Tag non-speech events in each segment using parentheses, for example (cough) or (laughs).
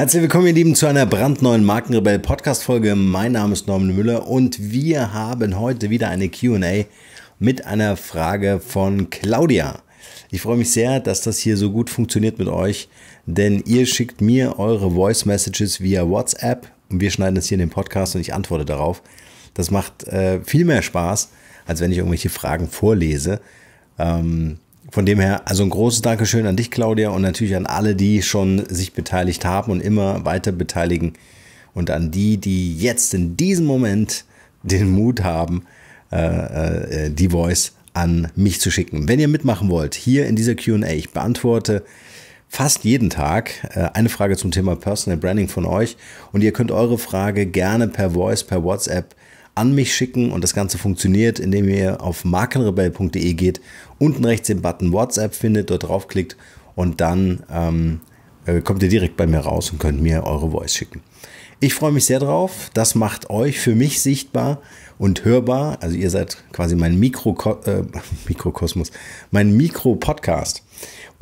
Herzlich willkommen, ihr Lieben, zu einer brandneuen Markenrebell Podcast Folge. Mein Name ist Norman Müller und wir haben heute wieder eine Q&A mit einer Frage von Claudia. Ich freue mich sehr, dass das hier so gut funktioniert mit euch, denn ihr schickt mir eure Voice Messages via WhatsApp und wir schneiden das hier in den Podcast und ich antworte darauf. Das macht äh, viel mehr Spaß, als wenn ich irgendwelche Fragen vorlese. Ähm, von dem her, also ein großes Dankeschön an dich, Claudia, und natürlich an alle, die schon sich beteiligt haben und immer weiter beteiligen. Und an die, die jetzt in diesem Moment den Mut haben, äh, äh, die Voice an mich zu schicken. Wenn ihr mitmachen wollt, hier in dieser QA, ich beantworte fast jeden Tag äh, eine Frage zum Thema Personal Branding von euch. Und ihr könnt eure Frage gerne per Voice, per WhatsApp an mich schicken und das Ganze funktioniert, indem ihr auf markenrebell.de geht, unten rechts den Button WhatsApp findet, dort draufklickt und dann ähm, äh, kommt ihr direkt bei mir raus und könnt mir eure Voice schicken. Ich freue mich sehr drauf. Das macht euch für mich sichtbar und hörbar. Also ihr seid quasi mein Mikro äh, (laughs) Mikrokosmos, mein Mikro-Podcast.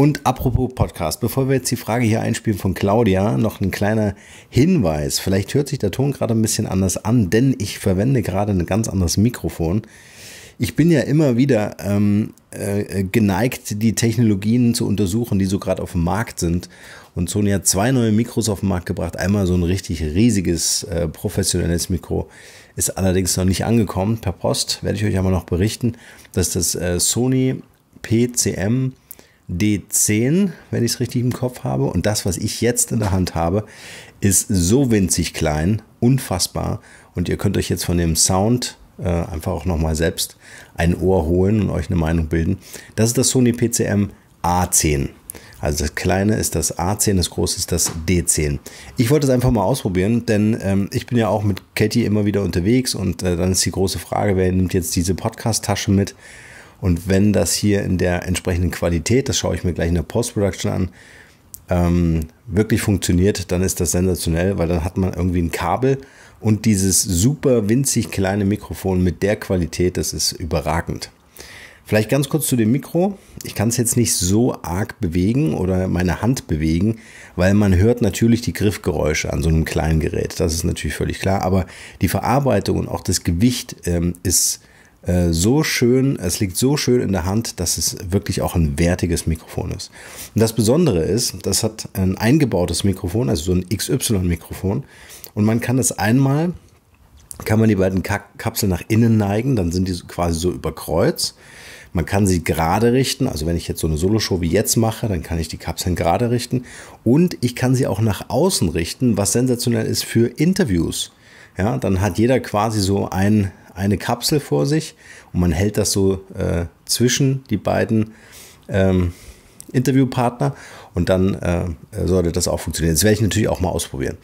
Und apropos Podcast, bevor wir jetzt die Frage hier einspielen von Claudia, noch ein kleiner Hinweis. Vielleicht hört sich der Ton gerade ein bisschen anders an, denn ich verwende gerade ein ganz anderes Mikrofon. Ich bin ja immer wieder ähm, äh, geneigt, die Technologien zu untersuchen, die so gerade auf dem Markt sind. Und Sony hat zwei neue Mikros auf den Markt gebracht. Einmal so ein richtig riesiges äh, professionelles Mikro, ist allerdings noch nicht angekommen. Per Post werde ich euch aber noch berichten, dass das äh, Sony PCM D10, wenn ich es richtig im Kopf habe. Und das, was ich jetzt in der Hand habe, ist so winzig klein, unfassbar. Und ihr könnt euch jetzt von dem Sound äh, einfach auch nochmal selbst ein Ohr holen und euch eine Meinung bilden. Das ist das Sony PCM A10. Also das kleine ist das A10, das große ist das D10. Ich wollte es einfach mal ausprobieren, denn ähm, ich bin ja auch mit Katie immer wieder unterwegs und äh, dann ist die große Frage, wer nimmt jetzt diese Podcast-Tasche mit? Und wenn das hier in der entsprechenden Qualität, das schaue ich mir gleich in der Post-Production an, ähm, wirklich funktioniert, dann ist das sensationell, weil dann hat man irgendwie ein Kabel und dieses super winzig kleine Mikrofon mit der Qualität, das ist überragend. Vielleicht ganz kurz zu dem Mikro. Ich kann es jetzt nicht so arg bewegen oder meine Hand bewegen, weil man hört natürlich die Griffgeräusche an so einem kleinen Gerät. Das ist natürlich völlig klar. Aber die Verarbeitung und auch das Gewicht ähm, ist äh, so schön, es liegt so schön in der Hand, dass es wirklich auch ein wertiges Mikrofon ist. Und das Besondere ist, das hat ein eingebautes Mikrofon, also so ein XY-Mikrofon. Und man kann es einmal, kann man die beiden Kapseln nach innen neigen, dann sind die quasi so über Kreuz. Man kann sie gerade richten, also wenn ich jetzt so eine Soloshow wie jetzt mache, dann kann ich die Kapseln gerade richten und ich kann sie auch nach außen richten, was sensationell ist für Interviews. Ja, dann hat jeder quasi so ein, eine Kapsel vor sich und man hält das so äh, zwischen die beiden ähm, Interviewpartner und dann äh, sollte das auch funktionieren. Das werde ich natürlich auch mal ausprobieren.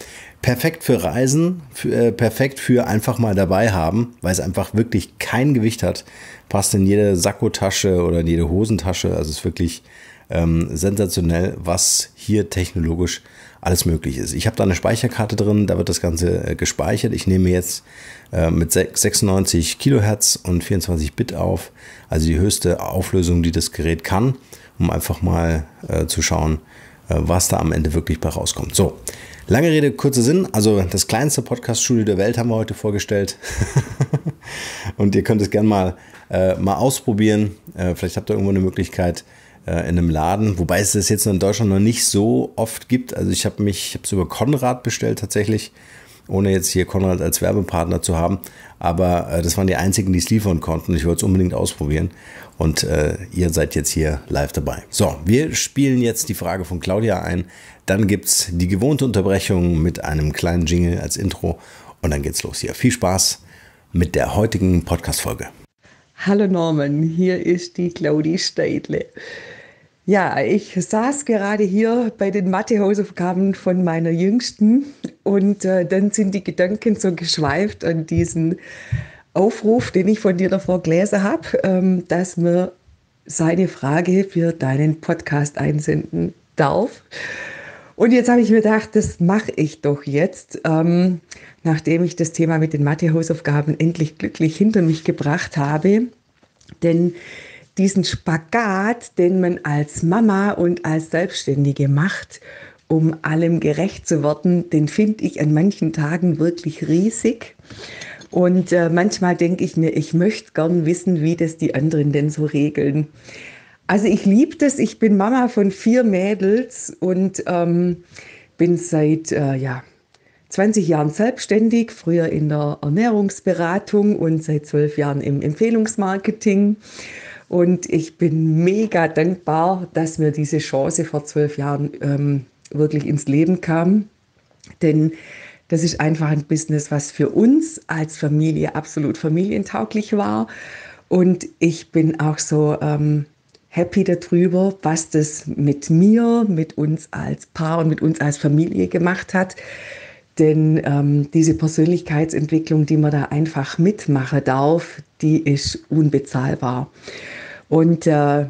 Perfekt für Reisen, für, äh, perfekt für einfach mal dabei haben, weil es einfach wirklich kein Gewicht hat. Passt in jede Sakkotasche oder in jede Hosentasche. Also es ist wirklich ähm, sensationell, was hier technologisch funktioniert alles möglich ist. Ich habe da eine Speicherkarte drin, da wird das Ganze äh, gespeichert. Ich nehme jetzt äh, mit 96 Kilohertz und 24 Bit auf, also die höchste Auflösung, die das Gerät kann, um einfach mal äh, zu schauen, was da am Ende wirklich bei rauskommt. So, lange Rede, kurzer Sinn. Also das kleinste Podcast-Studio der Welt haben wir heute vorgestellt. (laughs) und ihr könnt es gerne mal äh, mal ausprobieren. Äh, vielleicht habt ihr irgendwo eine Möglichkeit äh, in einem Laden, wobei es das jetzt in Deutschland noch nicht so oft gibt. Also ich habe mich, ich über Konrad bestellt tatsächlich, ohne jetzt hier Konrad als Werbepartner zu haben. Aber äh, das waren die einzigen, die es liefern konnten. Ich wollte es unbedingt ausprobieren. Und äh, ihr seid jetzt hier live dabei. So, wir spielen jetzt die Frage von Claudia ein. Dann gibt es die gewohnte Unterbrechung mit einem kleinen Jingle als Intro. Und dann geht's los hier. Viel Spaß mit der heutigen Podcast-Folge. Hallo Norman, hier ist die Claudi Steidle. Ja, ich saß gerade hier bei den Mathehausaufgaben von meiner Jüngsten und äh, dann sind die Gedanken so geschweift an diesen Aufruf, den ich von dir davor gelesen habe, ähm, dass man seine Frage für deinen Podcast einsenden darf. Und jetzt habe ich mir gedacht, das mache ich doch jetzt, ähm, nachdem ich das Thema mit den Mathe-Hausaufgaben endlich glücklich hinter mich gebracht habe. Denn diesen Spagat, den man als Mama und als Selbstständige macht, um allem gerecht zu werden, den finde ich an manchen Tagen wirklich riesig. Und äh, manchmal denke ich mir, ich möchte gern wissen, wie das die anderen denn so regeln. Also ich liebe das. Ich bin Mama von vier Mädels und ähm, bin seit äh, ja, 20 Jahren selbstständig, früher in der Ernährungsberatung und seit zwölf Jahren im Empfehlungsmarketing. Und ich bin mega dankbar, dass mir diese Chance vor zwölf Jahren ähm, wirklich ins Leben kam. Denn das ist einfach ein Business, was für uns als Familie absolut familientauglich war. Und ich bin auch so, ähm, happy darüber, was das mit mir, mit uns als Paar und mit uns als Familie gemacht hat. Denn ähm, diese Persönlichkeitsentwicklung, die man da einfach mitmachen darf, die ist unbezahlbar. Und äh,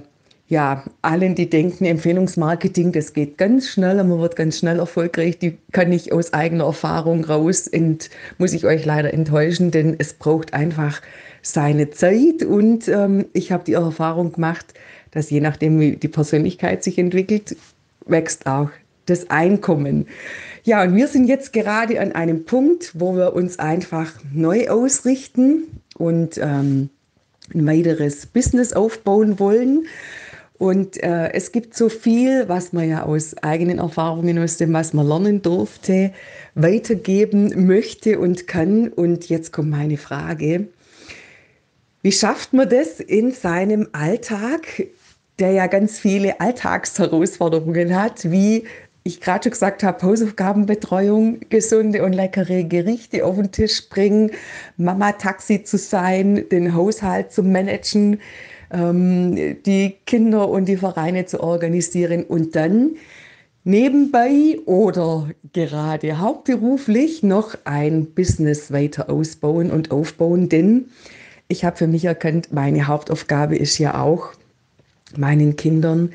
ja, allen, die denken, Empfehlungsmarketing, das geht ganz schnell und man wird ganz schnell erfolgreich, die kann ich aus eigener Erfahrung raus und muss ich euch leider enttäuschen, denn es braucht einfach seine Zeit. Und ähm, ich habe die Erfahrung gemacht, dass je nachdem, wie die Persönlichkeit sich entwickelt, wächst auch das Einkommen. Ja, und wir sind jetzt gerade an einem Punkt, wo wir uns einfach neu ausrichten und ähm, ein weiteres Business aufbauen wollen. Und äh, es gibt so viel, was man ja aus eigenen Erfahrungen, aus dem, was man lernen durfte, weitergeben möchte und kann. Und jetzt kommt meine Frage. Wie schafft man das in seinem Alltag, der ja ganz viele Alltagsherausforderungen hat, wie ich gerade schon gesagt habe, Hausaufgabenbetreuung, gesunde und leckere Gerichte auf den Tisch bringen, Mama Taxi zu sein, den Haushalt zu managen, ähm, die Kinder und die Vereine zu organisieren und dann nebenbei oder gerade hauptberuflich noch ein Business weiter ausbauen und aufbauen, denn ich habe für mich erkannt, meine Hauptaufgabe ist ja auch, meinen Kindern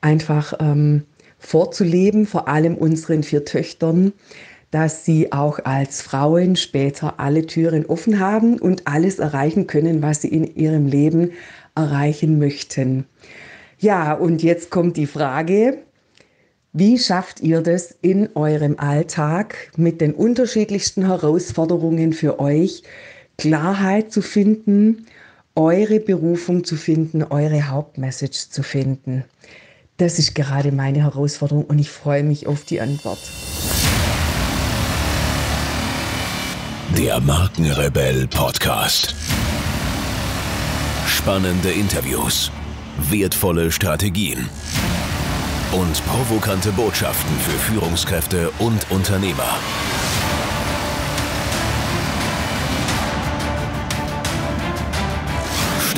einfach ähm, vorzuleben, vor allem unseren vier Töchtern, dass sie auch als Frauen später alle Türen offen haben und alles erreichen können, was sie in ihrem Leben erreichen möchten. Ja, und jetzt kommt die Frage, wie schafft ihr das in eurem Alltag mit den unterschiedlichsten Herausforderungen für euch, Klarheit zu finden eure Berufung zu finden, eure Hauptmessage zu finden. Das ist gerade meine Herausforderung und ich freue mich auf die Antwort. Der Markenrebell Podcast. Spannende Interviews, wertvolle Strategien und provokante Botschaften für Führungskräfte und Unternehmer.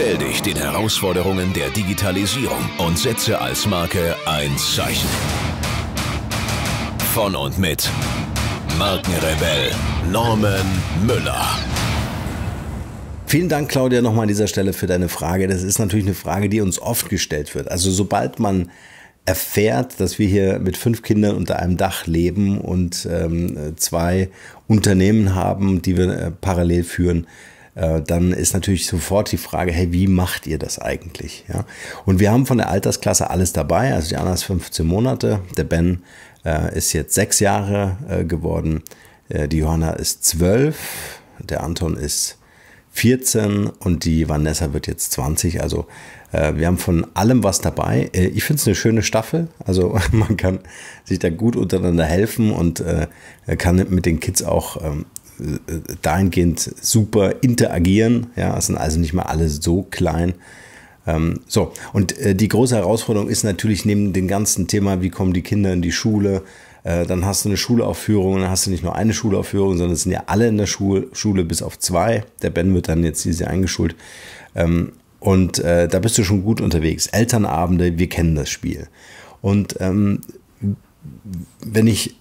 Stell dich den Herausforderungen der Digitalisierung und setze als Marke ein Zeichen. Von und mit Markenrebell Norman Müller. Vielen Dank, Claudia, nochmal an dieser Stelle für deine Frage. Das ist natürlich eine Frage, die uns oft gestellt wird. Also sobald man erfährt, dass wir hier mit fünf Kindern unter einem Dach leben und ähm, zwei Unternehmen haben, die wir äh, parallel führen, äh, dann ist natürlich sofort die Frage, hey, wie macht ihr das eigentlich? Ja? Und wir haben von der Altersklasse alles dabei. Also die Anna ist 15 Monate, der Ben äh, ist jetzt sechs Jahre äh, geworden, äh, die Johanna ist zwölf, der Anton ist 14 und die Vanessa wird jetzt 20. Also äh, wir haben von allem was dabei. Äh, ich finde es eine schöne Staffel. Also (laughs) man kann sich da gut untereinander helfen und kann mit den Kids auch ähm, äh, dahingehend super interagieren. Ja, es sind also nicht mal alle so klein. Ähm, so, und äh, die große Herausforderung ist natürlich neben dem ganzen Thema, wie kommen die Kinder in die Schule, äh, dann hast du eine Schulaufführung, dann hast du nicht nur eine Schulaufführung, sondern es sind ja alle in der Schule, Schule bis auf zwei. Der Ben wird dann jetzt diese eingeschult. Ähm, und äh, da bist du schon gut unterwegs. Elternabende, wir kennen das Spiel. Und ähm, wenn ich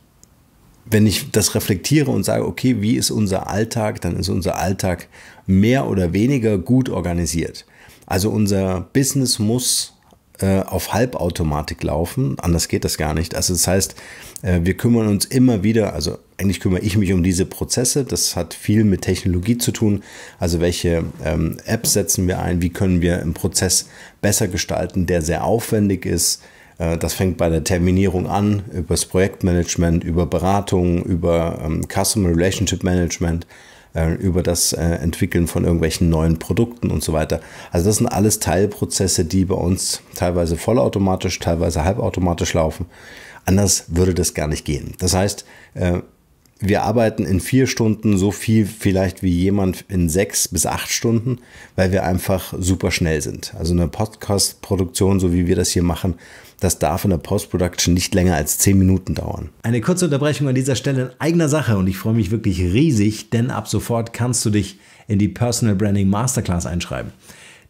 wenn ich das reflektiere und sage, okay, wie ist unser Alltag, dann ist unser Alltag mehr oder weniger gut organisiert. Also unser Business muss äh, auf Halbautomatik laufen, anders geht das gar nicht. Also das heißt, äh, wir kümmern uns immer wieder, also eigentlich kümmere ich mich um diese Prozesse, das hat viel mit Technologie zu tun, also welche ähm, Apps setzen wir ein, wie können wir einen Prozess besser gestalten, der sehr aufwendig ist, äh, das fängt bei der Terminierung an, über das Projektmanagement, über Beratung, über ähm, Customer Relationship Management, äh, über das äh, Entwickeln von irgendwelchen neuen Produkten und so weiter. Also das sind alles Teilprozesse, die bei uns teilweise vollautomatisch, teilweise halbautomatisch laufen. Anders würde das gar nicht gehen. Das heißt, wir arbeiten in vier Stunden so viel vielleicht wie jemand in sechs bis acht Stunden, weil wir einfach super schnell sind. Also eine Podcast-Produktion, so wie wir das hier machen, das darf in der Post-Production nicht länger als zehn Minuten dauern. Eine kurze Unterbrechung an dieser Stelle in eigener Sache und ich freue mich wirklich riesig, denn ab sofort kannst du dich in die Personal Branding Masterclass einschreiben.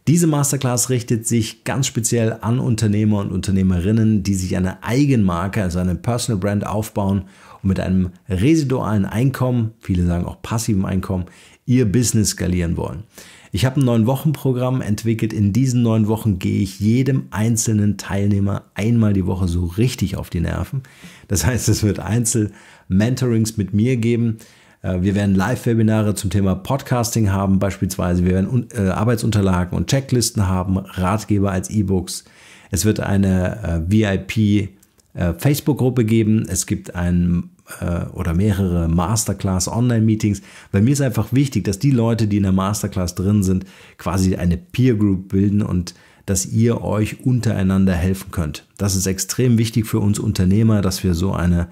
Diese Masterclass richtet sich ganz speziell an Unternehmer und Unternehmerinnen, die sich eine Eigenmarke, also eine Personal Brand aufbauen und mit einem residualen Einkommen, viele sagen auch passivem Einkommen, ihr Business skalieren wollen. Ich habe ein neun Wochen Programm entwickelt. In diesen neun Wochen gehe ich jedem einzelnen Teilnehmer einmal die Woche so richtig auf die Nerven. Das heißt, es wird Einzel-Mentorings mit mir geben. Äh, wir werden Live-Webinare zum Thema Podcasting haben, beispielsweise. Wir werden äh, Arbeitsunterlagen und Checklisten haben, Ratgeber als E-Books. Es wird eine äh, VIP äh, Facebook-Gruppe geben, es gibt ein äh, oder mehrere Masterclass Online-Meetings, weil mir ist einfach wichtig, dass die Leute, die in der Masterclass drin sind, quasi eine Peer Group bilden und dass ihr euch untereinander helfen könnt. Das ist extrem wichtig für uns Unternehmer, dass wir so eine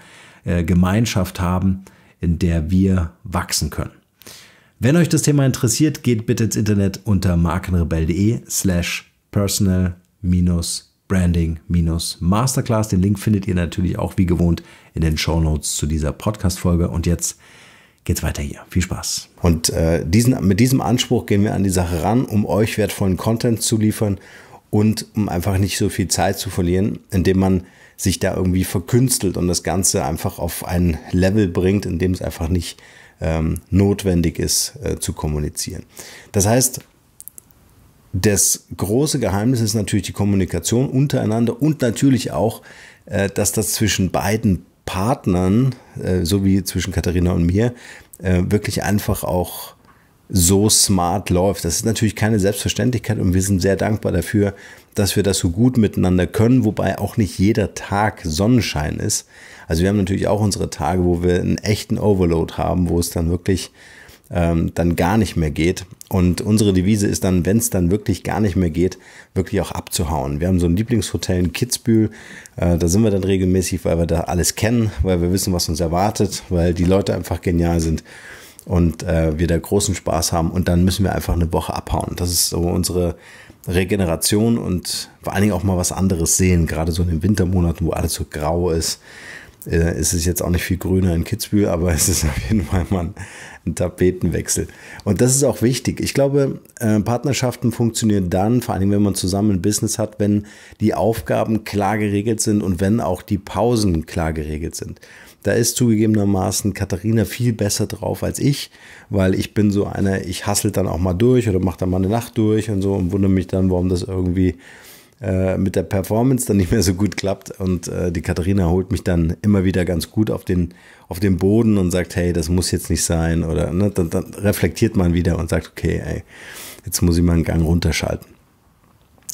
äh, Gemeinschaft haben, in der wir wachsen können. Wenn euch das Thema interessiert, geht bitte ins Internet unter markenrebell.de slash personal-coaching. Branding-Masterclass. Den Link findet ihr natürlich auch wie gewohnt in den Show Notes zu dieser Podcast-Folge. Und jetzt geht's weiter hier. Viel Spaß. Und äh, diesen, mit diesem Anspruch gehen wir an die Sache ran, um euch wertvollen Content zu liefern und um einfach nicht so viel Zeit zu verlieren, indem man sich da irgendwie verkünstelt und das Ganze einfach auf ein Level bringt, in dem es einfach nicht ähm, notwendig ist äh, zu kommunizieren. Das heißt, das große Geheimnis ist natürlich die Kommunikation untereinander und natürlich auch, äh, dass das zwischen beiden Partnern, äh, so wie zwischen Katharina und mir, äh, wirklich einfach auch so smart läuft. Das ist natürlich keine Selbstverständlichkeit und wir sind sehr dankbar dafür, dass wir das so gut miteinander können, wobei auch nicht jeder Tag Sonnenschein ist. Also wir haben natürlich auch unsere Tage, wo wir einen echten Overload haben, wo es dann wirklich ähm, dann gar nicht mehr geht. Und unsere Devise ist dann, wenn es dann wirklich gar nicht mehr geht, wirklich auch abzuhauen. Wir haben so ein Lieblingshotel in Kitzbühel, äh, da sind wir dann regelmäßig, weil wir da alles kennen, weil wir wissen, was uns erwartet, weil die Leute einfach genial sind und äh, wir da großen Spaß haben und dann müssen wir einfach eine Woche abhauen. Das ist so unsere Regeneration und vor allen Dingen auch mal was anderes sehen, gerade so in den Wintermonaten, wo alles so grau ist. Äh, ist es jetzt auch nicht viel grüner in Kitzbühel, aber (laughs) es ist auf jeden Fall mal ein, ein Tapetenwechsel. Und das ist auch wichtig. Ich glaube, äh, Partnerschaften funktionieren dann, vor allem wenn man zusammen ein Business hat, wenn die Aufgaben klar geregelt sind und wenn auch die Pausen klar geregelt sind. Da ist zugegebenermaßen Katharina viel besser drauf als ich, weil ich bin so einer, ich hassel dann auch mal durch oder mache dann mal eine Nacht durch und so und wundere mich dann, warum das irgendwie äh, mit der Performance dann nicht mehr so gut klappt. Und äh, die Katharina holt mich dann immer wieder ganz gut auf den, auf den Boden und sagt, hey, das muss jetzt nicht sein. Oder ne, dann, dann, reflektiert man wieder und sagt, okay, ey, jetzt muss ich mal einen Gang runterschalten.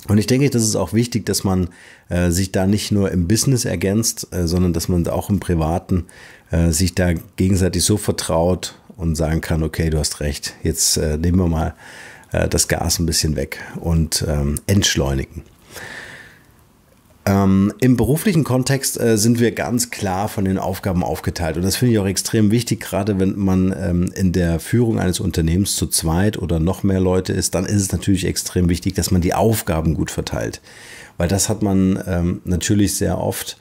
Und ich denke, das ist auch wichtig, dass man äh, sich da nicht nur im Business ergänzt, äh, sondern dass man auch im Privaten äh, sich da gegenseitig so vertraut und sagen kann, okay, du hast recht, jetzt äh, nehmen wir mal äh, das Gas ein bisschen weg und ähm, entschleunigen. Ähm, Im beruflichen Kontext äh, sind wir ganz klar von den Aufgaben aufgeteilt. Und das finde ich auch extrem wichtig, gerade wenn man ähm, in der Führung eines Unternehmens zu zweit oder noch mehr Leute ist, dann ist es natürlich extrem wichtig, dass man die Aufgaben gut verteilt. Weil das hat man ähm, natürlich sehr oft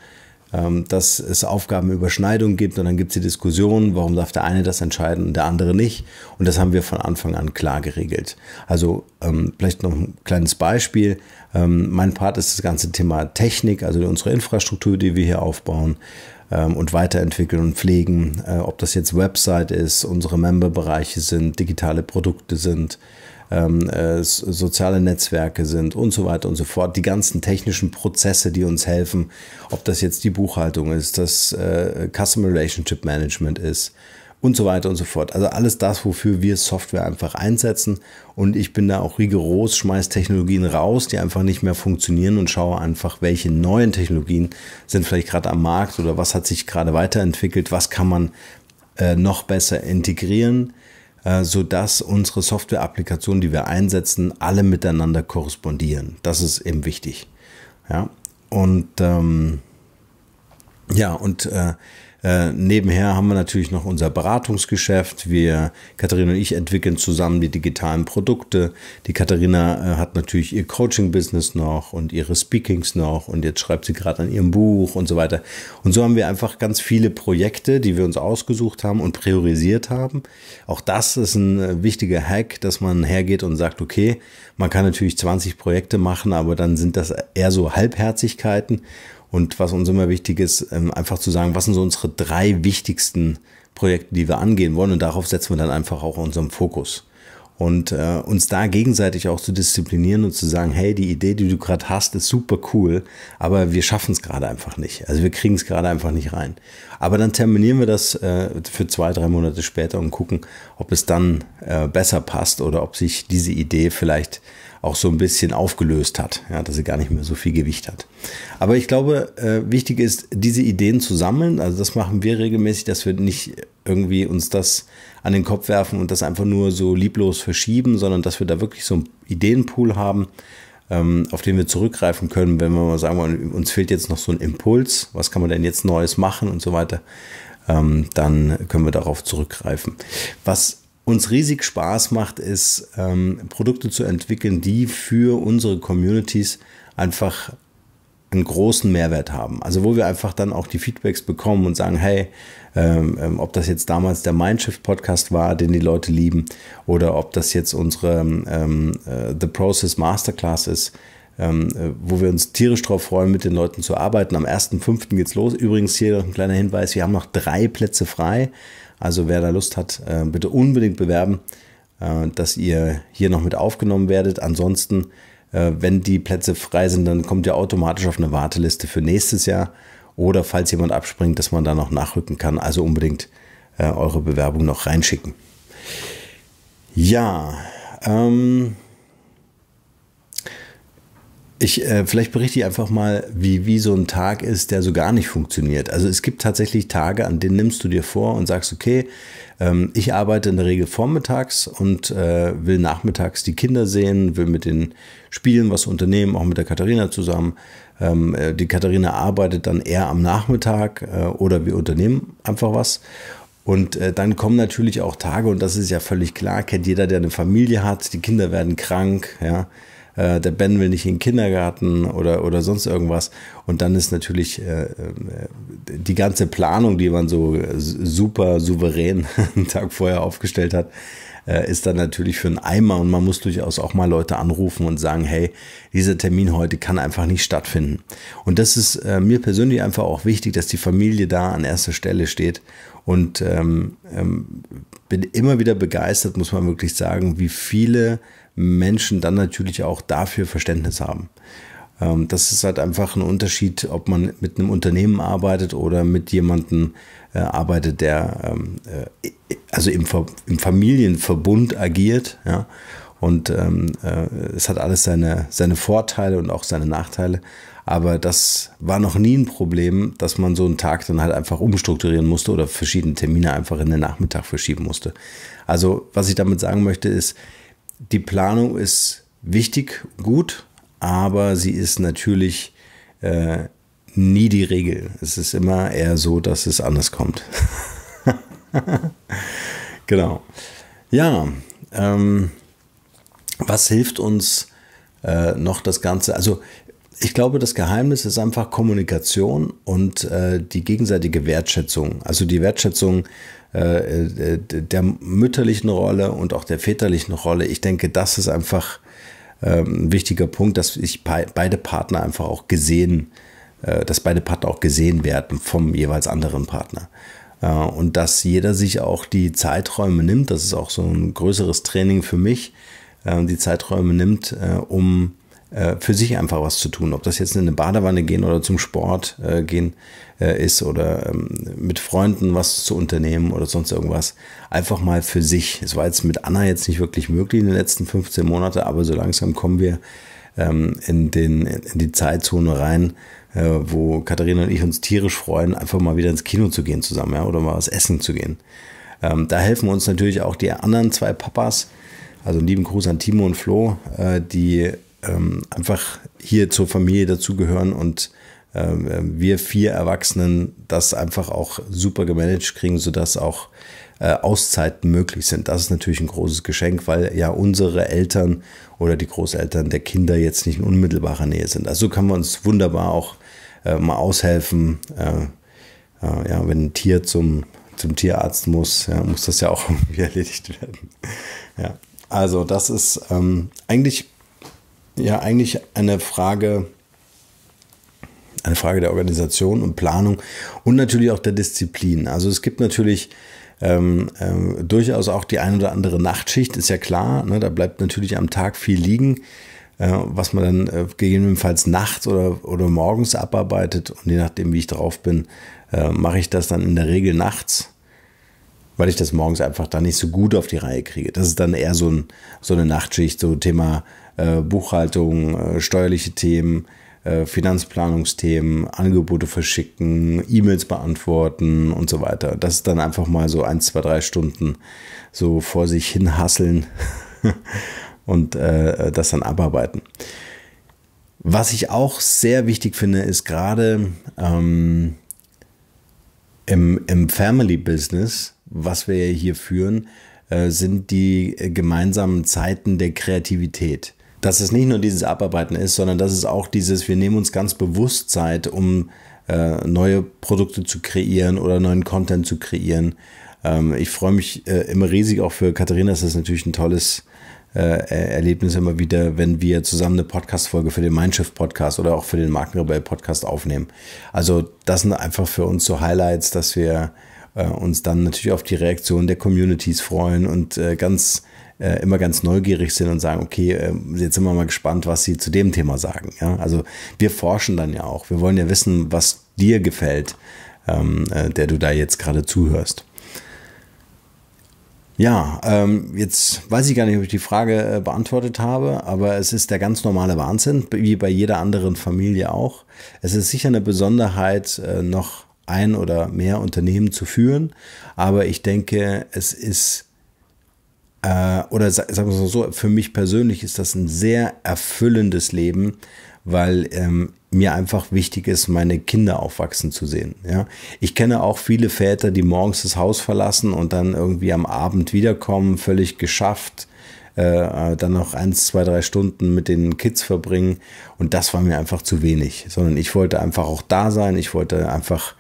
ähm, dass es Aufgabenüberschneidungen gibt und dann gibt es die Diskussion, warum darf der eine das entscheiden und der andere nicht. Und das haben wir von Anfang an klar geregelt. Also ähm, vielleicht noch ein kleines Beispiel. Ähm, mein Part ist das ganze Thema Technik, also unsere Infrastruktur, die wir hier aufbauen ähm, und weiterentwickeln und pflegen, äh, ob das jetzt Website ist, unsere Memberbereiche sind, digitale Produkte sind ähm, äh, soziale Netzwerke sind und so weiter und so fort. Die ganzen technischen Prozesse, die uns helfen, ob das jetzt die Buchhaltung ist, das äh, Customer Relationship Management ist und so weiter und so fort. Also alles das, wofür wir Software einfach einsetzen. Und ich bin da auch rigoros, schmeiß Technologien raus, die einfach nicht mehr funktionieren und schaue einfach, welche neuen Technologien sind vielleicht gerade am Markt oder was hat sich gerade weiterentwickelt, was kann man äh, noch besser integrieren äh, sodass unsere Software-Applikationen, die wir einsetzen, alle miteinander korrespondieren. Das ist eben wichtig. Ja, und ähm, ja, und äh, äh, nebenher haben wir natürlich noch unser Beratungsgeschäft. Wir, Katharina und ich, entwickeln zusammen die digitalen Produkte. Die Katharina äh, hat natürlich ihr Coaching-Business noch und ihre Speakings noch und jetzt schreibt sie gerade an ihrem Buch und so weiter. Und so haben wir einfach ganz viele Projekte, die wir uns ausgesucht haben und priorisiert haben. Auch das ist ein äh, wichtiger Hack, dass man hergeht und sagt, okay, man kann natürlich 20 Projekte machen, aber dann sind das eher so Halbherzigkeiten und was uns immer wichtig ist, ähm, einfach zu sagen, was sind so unsere drei wichtigsten Projekte, die wir angehen wollen. Und darauf setzen wir dann einfach auch unseren Fokus. Und äh, uns da gegenseitig auch zu disziplinieren und zu sagen, hey, die Idee, die du gerade hast, ist super cool, aber wir schaffen es gerade einfach nicht. Also wir kriegen es gerade einfach nicht rein. Aber dann terminieren wir das äh, für zwei, drei Monate später und gucken, ob es dann äh, besser passt oder ob sich diese Idee vielleicht auch so ein bisschen aufgelöst hat, ja, dass sie gar nicht mehr so viel Gewicht hat. Aber ich glaube, äh, wichtig ist, diese Ideen zu sammeln. Also das machen wir regelmäßig, dass wir nicht irgendwie uns das an den Kopf werfen und das einfach nur so lieblos verschieben, sondern dass wir da wirklich so einen Ideenpool haben, ähm, auf den wir zurückgreifen können, wenn wir mal sagen, wollen, uns fehlt jetzt noch so ein Impuls, was kann man denn jetzt Neues machen und so weiter, ähm, dann können wir darauf zurückgreifen. Was uns riesig Spaß macht, ist, ähm, Produkte zu entwickeln, die für unsere Communities einfach einen großen Mehrwert haben. Also wo wir einfach dann auch die Feedbacks bekommen und sagen, hey, ähm, ähm, ob das jetzt damals der Mindshift-Podcast war, den die Leute lieben, oder ob das jetzt unsere ähm, äh, The Process Masterclass ist, ähm, äh, wo wir uns tierisch drauf freuen, mit den Leuten zu arbeiten. Am 1.5. geht's los. Übrigens hier noch ein kleiner Hinweis, wir haben noch drei Plätze frei. Also wer da Lust hat, äh, bitte unbedingt bewerben, äh, dass ihr hier noch mit aufgenommen werdet. Ansonsten, äh, wenn die Plätze frei sind, dann kommt ihr automatisch auf eine Warteliste für nächstes Jahr. Oder falls jemand abspringt, dass man da noch nachrücken kann. Also unbedingt eure Bewerbung noch reinschicken. Ja, ähm, ich, äh, vielleicht berichte ich einfach mal, wie, wie so ein Tag ist, der so gar nicht funktioniert. Also es gibt tatsächlich Tage, an denen nimmst du dir vor und sagst, okay, ähm, ich arbeite in der Regel vormittags und äh, will nachmittags die Kinder sehen, will mit den Spielen was unternehmen, auch mit der Katharina zusammen. Ähm, äh, die Katharina arbeitet dann eher am Nachmittag äh, oder wir unternehmen einfach was. Und äh, dann kommen natürlich auch Tage, und das ist ja völlig klar, kennt jeder, der eine Familie hat, die Kinder werden krank, ja äh, der Ben will nicht in den Kindergarten oder, oder sonst irgendwas. Und dann ist natürlich äh, äh die ganze Planung, die man so äh, super souverän (laughs) einen Tag vorher aufgestellt hat, äh, ist dann natürlich für einen Eimer und man muss durchaus auch mal Leute anrufen und sagen, hey, dieser Termin heute kann einfach nicht stattfinden. Und das ist äh, mir persönlich einfach auch wichtig, dass die Familie da an erster Stelle steht und ähm, ähm, bin immer wieder begeistert, muss man wirklich sagen, wie viele Menschen dann natürlich auch dafür Verständnis haben. Ähm, das ist halt einfach ein Unterschied, ob man mit einem Unternehmen arbeitet oder mit jemandem äh, arbeitet, der ähm, äh, also im, im Familienverbund agiert. Ja? Und ähm, äh, es hat alles seine, seine Vorteile und auch seine Nachteile. Aber das war noch nie ein Problem, dass man so einen Tag dann halt einfach umstrukturieren musste oder verschiedene Termine einfach in den Nachmittag verschieben musste. Also, was ich damit sagen möchte, ist, die Planung ist wichtig, gut, aber sie ist natürlich äh, nie die Regel. Es ist immer eher so, dass es anders kommt. (laughs) genau. Ja, ähm, was hilft uns äh, noch das Ganze? Also ich glaube, das Geheimnis ist einfach Kommunikation und äh, die gegenseitige Wertschätzung. Also die Wertschätzung äh, äh der mütterlichen Rolle und auch der väterlichen Rolle. Ich denke, das ist einfach äh, ein wichtiger Punkt, dass ich beide Partner einfach auch gesehen, äh, dass beide Partner auch gesehen werden vom jeweils anderen Partner. Äh, und dass jeder sich auch die Zeiträume nimmt. Das ist auch so ein größeres Training für mich, die Zeiträume nimmt, um äh, für sich einfach was zu tun. Ob das jetzt in eine Badewanne gehen oder zum Sport äh, gehen äh, ist oder ähm, mit Freunden was zu unternehmen oder sonst irgendwas. Einfach mal für sich. Es war jetzt mit Anna jetzt nicht wirklich möglich in den letzten 15 Monaten, aber so langsam kommen wir ähm, in, den, in die Zeitzone rein, wo Katharina und ich uns tierisch freuen, einfach mal wieder ins Kino zu gehen zusammen oder mal was essen zu gehen. Ähm, da helfen uns natürlich auch die anderen zwei Papas, also einen lieben Gruß an Timo und Flo, die ähm, einfach hier zur Familie dazugehören und äh, wir vier Erwachsenen das einfach auch super gemanagt kriegen, sodass auch äh, Auszeiten möglich sind. Das ist natürlich ein großes Geschenk, weil ja unsere Eltern oder die Großeltern der Kinder jetzt nicht in unmittelbarer Nähe sind. Also kann man uns wunderbar auch äh, mal aushelfen. Äh, äh, ja, wenn ein Tier zum, zum Tierarzt muss, ja, muss das ja auch irgendwie (laughs) erledigt werden. Ja. Also das ist ähm, eigentlich ja eigentlich eine Frage, eine Frage der Organisation und Planung und natürlich auch der Disziplin. Also es gibt natürlich ähm, ähm, durchaus auch die ein oder andere Nachtschicht, ist ja klar. Ne, da bleibt natürlich am Tag viel liegen, äh, was man dann äh, gegebenenfalls nachts oder, oder morgens abarbeitet. Und je nachdem, wie ich drauf bin, äh, mache ich das dann in der Regel nachts, weil ich das morgens einfach da nicht so gut auf die Reihe kriege. Das ist dann eher so, ein, so eine Nachtschicht, so Thema äh, Buchhaltung, äh, steuerliche Themen, äh, Finanzplanungsthemen, Angebote verschicken, E-Mails beantworten und so weiter. Das ist dann einfach mal so ein, zwei, drei Stunden so vor sich hin hasseln (laughs) und das dann abarbeiten. Was ich auch sehr wichtig finde, ist gerade ähm, im, im Family Business, was wir hier führen, äh, sind die gemeinsamen Zeiten der Kreativität dass es nicht nur dieses Abarbeiten ist, sondern dass es auch dieses, wir nehmen uns ganz bewusst Zeit, um äh, neue Produkte zu kreieren oder neuen Content zu kreieren. Ähm, ich freue mich äh, immer riesig auch für Katharina, ist das natürlich ein tolles äh, Erlebnis immer wieder, wenn wir zusammen eine Podcast-Folge für den Mindshift-Podcast oder auch für den Markenrebell-Podcast aufnehmen. Also das sind einfach für uns so Highlights, dass wir äh, uns dann natürlich auf die Reaktion der Communities freuen und äh, ganz äh, immer ganz neugierig sind und sagen, okay, ähm, jetzt sind wir mal gespannt, was sie zu dem Thema sagen. Ja? Also wir forschen dann ja auch. Wir wollen ja wissen, was dir gefällt, ähm, äh, der du da jetzt gerade zuhörst. Ja, ähm, jetzt weiß ich gar nicht, ob ich die Frage äh, beantwortet habe, aber es ist der ganz normale Wahnsinn, wie bei jeder anderen Familie auch. Es ist sicher eine Besonderheit, äh, noch ein oder mehr Unternehmen zu führen, aber ich denke, es ist äh, oder sagen wir so, für mich persönlich ist das ein sehr erfüllendes Leben, weil ähm, mir einfach wichtig ist, meine Kinder aufwachsen zu sehen. Ja? Ich kenne auch viele Väter, die morgens das Haus verlassen und dann irgendwie am Abend wiederkommen, völlig geschafft, äh, äh dann noch eins, zwei, drei Stunden mit den Kids verbringen. Und das war mir einfach zu wenig, sondern ich wollte einfach auch da sein, ich wollte einfach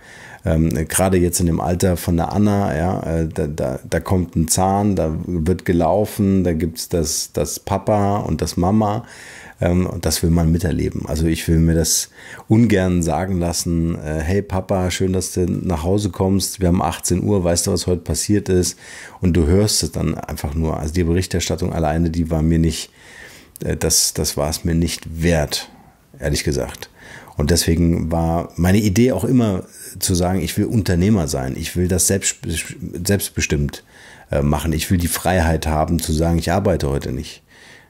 ähm, gerade jetzt in dem Alter von der Anna, ja, äh, da, da, da, kommt ein Zahn, da wird gelaufen, da gibt es das, das Papa und das Mama. Ähm, das will man miterleben. Also ich will mir das ungern sagen lassen, äh, hey Papa, schön, dass du nach Hause kommst, wir haben 18 Uhr, weißt du, was heute passiert ist? Und du hörst es dann einfach nur. Also die Berichterstattung alleine, die war mir nicht, äh, das, das war es mir nicht wert, ehrlich gesagt. Und deswegen war meine Idee auch immer zu sagen, ich will Unternehmer sein, ich will das selbst, selbstbestimmt äh, machen, ich will die Freiheit haben zu sagen, ich arbeite heute nicht.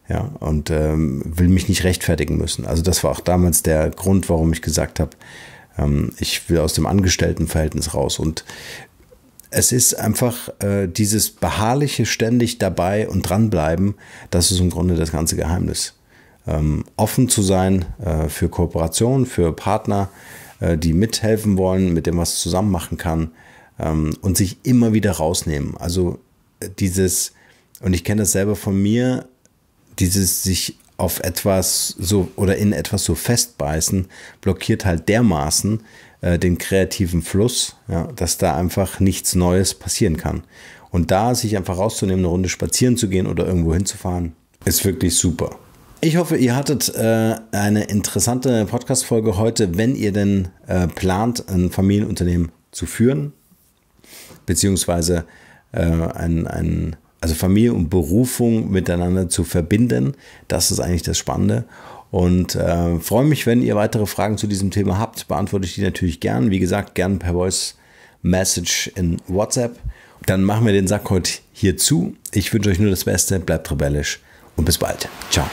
Ja, und ähm, will mich nicht rechtfertigen müssen. Also das war auch damals der Grund, warum ich gesagt habe, ähm, ich will aus dem Angestelltenverhältnis raus. Und es ist einfach äh, dieses beharrliche ständig dabei und dranbleiben, das ist im Grunde das ganze Geheimnis. Ähm, offen zu sein äh, für Kooperation, für Partner, äh, die mithelfen wollen, mit dem was zusammen machen kann ähm, und sich immer wieder rausnehmen. Also äh, dieses, und ich kenne das selber von mir, dieses sich auf etwas so oder in etwas so festbeißen, blockiert halt dermaßen äh, den kreativen Fluss, ja, dass da einfach nichts Neues passieren kann. Und da sich einfach rauszunehmen, eine Runde spazieren zu gehen oder irgendwo hinzufahren, ist wirklich super. Ich hoffe, ihr hattet äh, eine interessante Podcast-Folge heute, wenn ihr denn äh, plant, ein Familienunternehmen zu führen, beziehungsweise äh, ein, ein, also Familie und Berufung miteinander zu verbinden. Das ist eigentlich das Spannende. Und äh, freue mich, wenn ihr weitere Fragen zu diesem Thema habt. Beantworte ich die natürlich gern. Wie gesagt, gern per Voice Message in WhatsApp. Dann machen wir den Sack heute hier zu. Ich wünsche euch nur das Beste. Bleibt rebellisch und bis bald. Ciao.